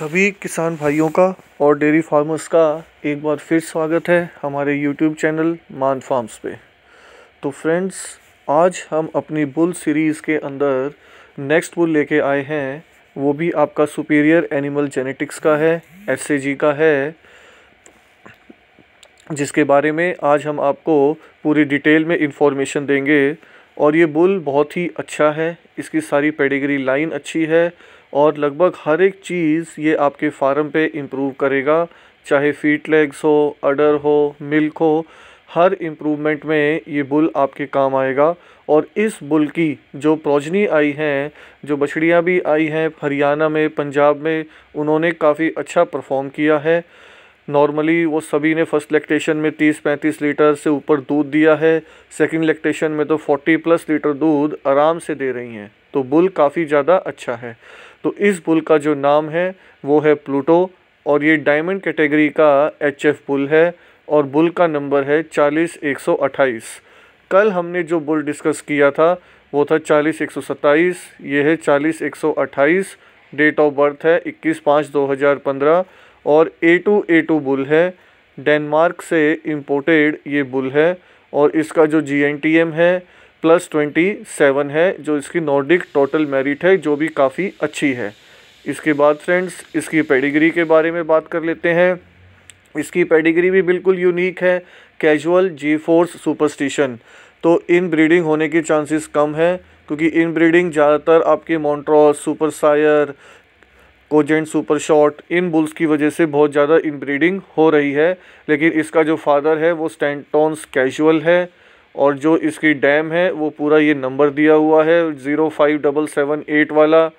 सभी किसान भाइयों का और डेयरी फार्मर्स का एक बार फिर स्वागत है हमारे यूट्यूब चैनल मान फार्म्स पे तो फ्रेंड्स आज हम अपनी बुल सीरीज़ के अंदर नेक्स्ट बुल लेके आए हैं वो भी आपका सुपीरियर एनिमल जेनेटिक्स का है एस का है जिसके बारे में आज हम आपको पूरी डिटेल में इंफॉर्मेशन देंगे और ये बुल बहुत ही अच्छा है इसकी सारी पेडिग्री लाइन अच्छी है और लगभग हर एक चीज़ ये आपके फार्म पे इम्प्रूव करेगा चाहे फीट लेग्स हो अडर हो मिल्क हो हर इम्प्रूवमेंट में ये बुल आपके काम आएगा और इस बुल की जो प्रोजनी आई हैं जो बछड़ियाँ भी आई हैं हरियाणा में पंजाब में उन्होंने काफ़ी अच्छा परफॉर्म किया है नॉर्मली वो सभी ने फर्स्ट लैक्टेशन में 30-35 लीटर से ऊपर दूध दिया है सेकंड लैक्टेशन में तो 40 प्लस लीटर दूध आराम से दे रही हैं तो बुल काफ़ी ज़्यादा अच्छा है तो इस पुल का जो नाम है वो है प्लूटो और ये डायमंड कैटेगरी का एच एफ पुल है और बुल का नंबर है चालीस एक सौ अट्ठाईस कल हमने जो बुल डिस्कस किया था वो था चालीस एक सौ सत्ताईस ये है चालीस एक सौ अट्ठाईस डेट ऑफ बर्थ है इक्कीस पाँच दो हज़ार पंद्रह और A two A two bull है डेनमार्क से इम्पोर्टेड ये बुल है और इसका जो जी एन टी एम है प्लस ट्वेंटी सेवन है जो इसकी नॉर्डिक टोटल मेरिट है जो भी काफ़ी अच्छी है इसके बाद फ्रेंड्स इसकी पेडिग्री के बारे में बात कर लेते हैं इसकी पेडिग्री भी बिल्कुल यूनिक है कैजुअल जी फोर्स सुपरस्टिशन तो इन ब्रीडिंग होने के चांसेस कम है क्योंकि इन ब्रीडिंग ज़्यादातर आपके Montross super sire Cogent super shot इन बुल्स की वजह से बहुत ज़्यादा इन ब्रीडिंग हो रही है लेकिन इसका जो फादर है वो टॉन्स कैजुअल है और जो इसकी डैम है वो पूरा ये नंबर दिया हुआ है zero five double seven eight वाला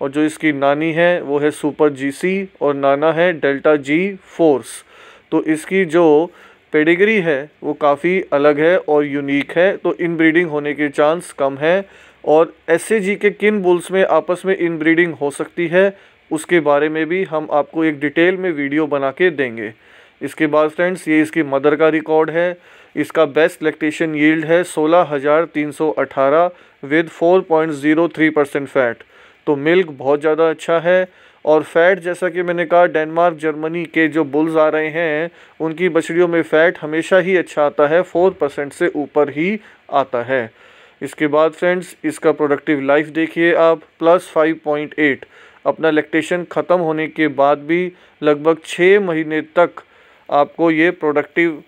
और जो इसकी नानी है वो है सुपर जीसी और नाना है डेल्टा जी फोर्स तो इसकी जो पेडिग्री है वो काफ़ी अलग है और यूनिक है तो इन ब्रीडिंग होने के चांस कम है और एस के किन बुल्स में आपस में इन ब्रीडिंग हो सकती है उसके बारे में भी हम आपको एक डिटेल में वीडियो बना के देंगे इसके बाद फ्रेंड्स ये इसकी मदर का रिकॉर्ड है इसका बेस्ट लैक्टेशन यील्ड है 16,318 विद 4.03 परसेंट फैट तो मिल्क बहुत ज़्यादा अच्छा है और फैट जैसा कि मैंने कहा डेनमार्क जर्मनी के जो बुल्स आ रहे हैं उनकी बछड़ियों में फ़ैट हमेशा ही अच्छा आता है फोर परसेंट से ऊपर ही आता है इसके बाद फ्रेंड्स इसका प्रोडक्टिव लाइफ देखिए आप प्लस फाइव पॉइंट एट अपना लैक्टेशन ख़त्म होने के बाद भी लगभग छः महीने तक आपको ये प्रोडक्टिव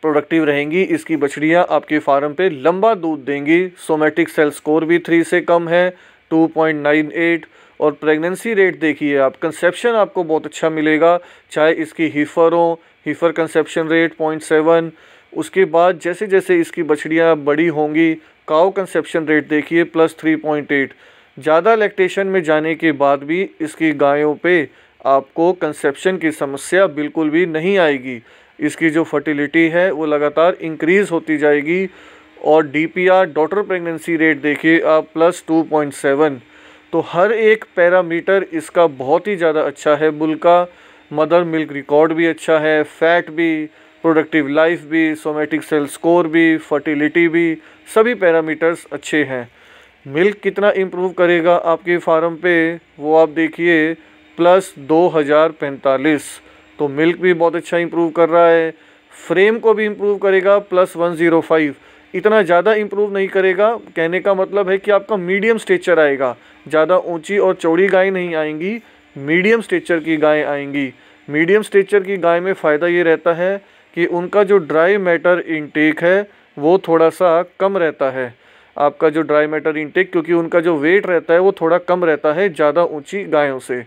प्रोडक्टिव रहेंगी इसकी बछड़ियाँ आपके फार्म पे लंबा दूध देंगी सोमेटिक सेल स्कोर भी थ्री से कम है टू पॉइंट नाइन एट और प्रेगनेंसी रेट देखिए आप कंसेप्शन आपको बहुत अच्छा मिलेगा चाहे इसकी हीफर हो heifer conception rate point seven उसके बाद जैसे जैसे इसकी बछड़ियाँ बड़ी होंगी काओ कंसेप्शन रेट देखिए प्लस थ्री पॉइंट एट ज़्यादा लैक्टेशन में जाने के बाद भी इसकी गायों पर आपको कंसेप्शन की समस्या बिल्कुल भी नहीं आएगी इसकी जो फर्टिलिटी है वो लगातार इंक्रीज़ होती जाएगी और D P R daughter pregnancy rate देखिए आप प्लस टू पॉइंट सेवन तो हर एक पैरामीटर इसका बहुत ही ज़्यादा अच्छा है बुल का मदर मिल्क रिकॉर्ड भी अच्छा है फैट भी प्रोडक्टिव लाइफ भी सोमेटिक सेल स्कोर भी फर्टिलिटी भी सभी पैरामीटर्स अच्छे हैं मिल्क कितना इम्प्रूव करेगा आपके फार्म पे वो आप देखिए प्लस दो हज़ार पैंतालीस तो मिल्क भी बहुत अच्छा इंप्रूव कर रहा है फ्रेम को भी इंप्रूव करेगा प्लस वन ज़ीरो फाइव इतना ज़्यादा इंप्रूव नहीं करेगा कहने का मतलब है कि आपका मीडियम स्टेचर आएगा ज़्यादा ऊंची और चौड़ी गाय नहीं आएंगी मीडियम स्टेचर की गाय आएंगी मीडियम स्टेचर की गाय में फ़ायदा ये रहता है कि उनका जो ड्राई मैटर इनटेक है वो थोड़ा सा कम रहता है आपका जो ड्राई मैटर इनटेक क्योंकि उनका जो वेट रहता है वो थोड़ा कम रहता है ज़्यादा ऊंची गायों से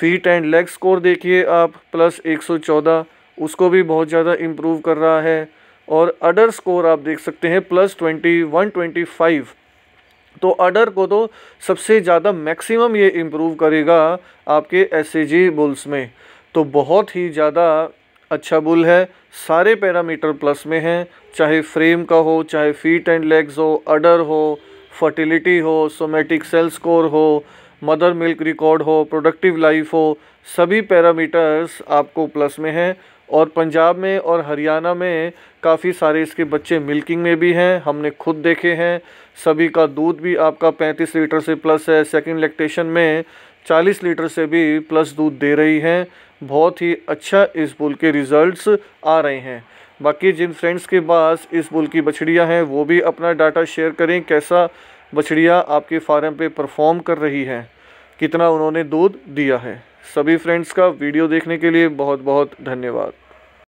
फीट एंड लेग स्कोर देखिए आप प्लस 114 उसको भी बहुत ज़्यादा इम्प्रूव कर रहा है और अडर स्कोर आप देख सकते हैं plus twenty one twenty five तो अडर को तो सबसे ज़्यादा मैक्सिमम ये इम्प्रूव करेगा आपके एस बुल्स में तो बहुत ही ज़्यादा अच्छा बुल है सारे पैरामीटर प्लस में हैं चाहे फ्रेम का हो चाहे फीट एंड लेग्स हो अडर हो फर्टिलिटी हो सोमेटिक सेल स्कोर हो मदर मिल्क रिकॉर्ड हो प्रोडक्टिव लाइफ हो सभी पैरामीटर्स आपको प्लस में हैं और पंजाब में और हरियाणा में काफ़ी सारे इसके बच्चे मिल्किंग में भी हैं हमने खुद देखे हैं सभी का दूध भी आपका 35 लीटर से प्लस है सेकंड लैक्टेशन में 40 लीटर से भी प्लस दूध दे रही हैं बहुत ही अच्छा इस बुल के रिज़ल्ट्स आ रहे हैं बाकी जिन फ्रेंड्स के पास इस बुल की बछड़ियाँ हैं वो भी अपना डाटा शेयर करें कैसा बछड़िया आपके फार्म पे परफॉर्म कर रही है कितना उन्होंने दूध दिया है सभी फ्रेंड्स का वीडियो देखने के लिए बहुत बहुत धन्यवाद